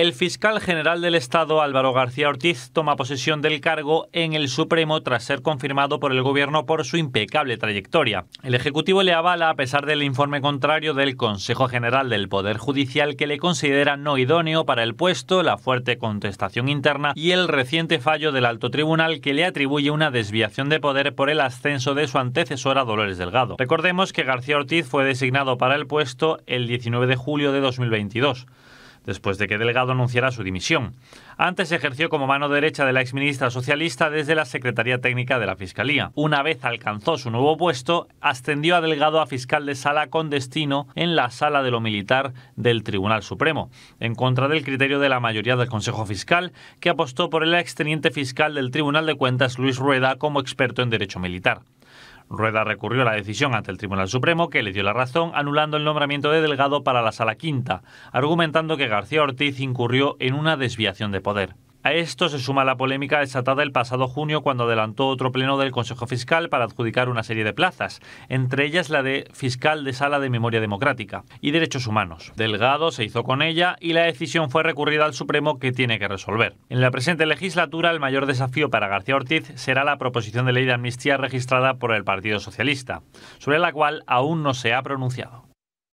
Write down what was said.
El fiscal general del Estado, Álvaro García Ortiz, toma posesión del cargo en el Supremo tras ser confirmado por el Gobierno por su impecable trayectoria. El Ejecutivo le avala a pesar del informe contrario del Consejo General del Poder Judicial que le considera no idóneo para el puesto, la fuerte contestación interna y el reciente fallo del alto tribunal que le atribuye una desviación de poder por el ascenso de su antecesora Dolores Delgado. Recordemos que García Ortiz fue designado para el puesto el 19 de julio de 2022 después de que Delgado anunciara su dimisión. Antes ejerció como mano derecha de la exministra socialista desde la Secretaría Técnica de la Fiscalía. Una vez alcanzó su nuevo puesto, ascendió a Delgado a fiscal de sala con destino en la sala de lo militar del Tribunal Supremo, en contra del criterio de la mayoría del Consejo Fiscal, que apostó por el exteniente fiscal del Tribunal de Cuentas Luis Rueda como experto en derecho militar. Rueda recurrió la decisión ante el Tribunal Supremo, que le dio la razón, anulando el nombramiento de Delgado para la Sala Quinta, argumentando que García Ortiz incurrió en una desviación de poder. A esto se suma la polémica desatada el pasado junio cuando adelantó otro pleno del Consejo Fiscal para adjudicar una serie de plazas, entre ellas la de fiscal de sala de memoria democrática y derechos humanos. Delgado se hizo con ella y la decisión fue recurrida al Supremo que tiene que resolver. En la presente legislatura el mayor desafío para García Ortiz será la proposición de ley de amnistía registrada por el Partido Socialista, sobre la cual aún no se ha pronunciado.